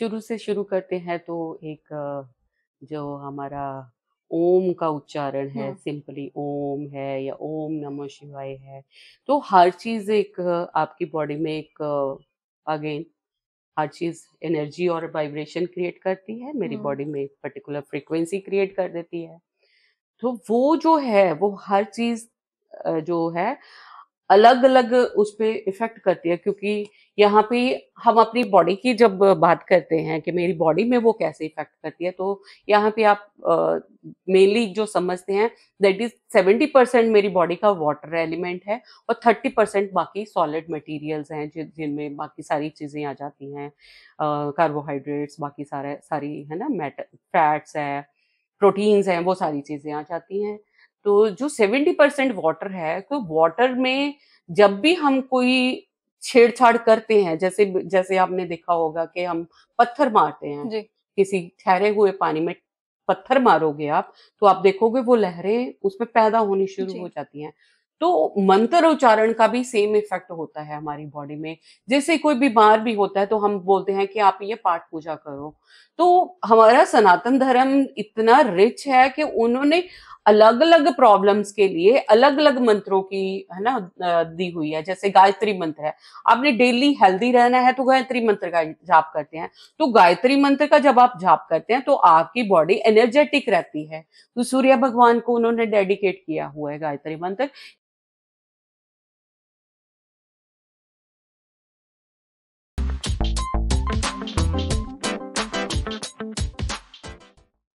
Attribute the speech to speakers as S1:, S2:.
S1: शुरू से शुरू करते हैं तो एक जो हमारा ओम का उच्चारण है हाँ। सिंपली ओम है या ओम नमो शिवाय है तो हर चीज एक आपकी बॉडी में एक अगेन हर चीज एनर्जी और वाइब्रेशन क्रिएट करती है मेरी हाँ। बॉडी में एक पर्टिकुलर फ्रिक्वेंसी क्रिएट कर देती है तो वो जो है वो हर चीज जो है अलग अलग उस पर इफेक्ट करती है क्योंकि यहाँ पे हम अपनी बॉडी की जब बात करते हैं कि मेरी बॉडी में वो कैसे इफेक्ट करती है तो यहाँ पे आप मेनली uh, जो समझते हैं दैट इज सेवेंटी परसेंट मेरी बॉडी का वाटर एलिमेंट है और थर्टी परसेंट बाकी सॉलिड मटेरियल्स हैं जिन जिनमें बाकी सारी चीज़ें आ जाती हैं कार्बोहाइड्रेट्स uh, बाकी सारे सारी है ना मैट फैट्स है प्रोटीन्स हैं वो सारी चीज़ें आ जाती हैं तो जो 70 परसेंट वाटर है तो वाटर में जब भी हम कोई छेड़छाड़ करते हैं जैसे जैसे आपने देखा होगा कि हम पत्थर मारते हैं किसी ठहरे हुए पानी में पत्थर मारोगे आप तो आप देखोगे वो लहरें उसमें पैदा होनी शुरू हो जाती हैं तो मंत्र उच्चारण का भी सेम इफेक्ट होता है हमारी बॉडी में जैसे कोई बीमार भी होता है तो हम बोलते हैं कि आप ये पाठ पूजा करो तो हमारा सनातन धर्म इतना रिच है कि उन्होंने अलग अलग प्रॉब्लम्स के लिए अलग अलग मंत्रों की है ना दी हुई है जैसे गायत्री मंत्र है आपने डेली हेल्दी रहना है तो गायत्री मंत्र का जाप करते हैं तो गायत्री मंत्र का जब आप जाप करते हैं तो आपकी बॉडी एनर्जेटिक रहती है तो सूर्य भगवान को उन्होंने डेडिकेट किया हुआ है गायत्री मंत्र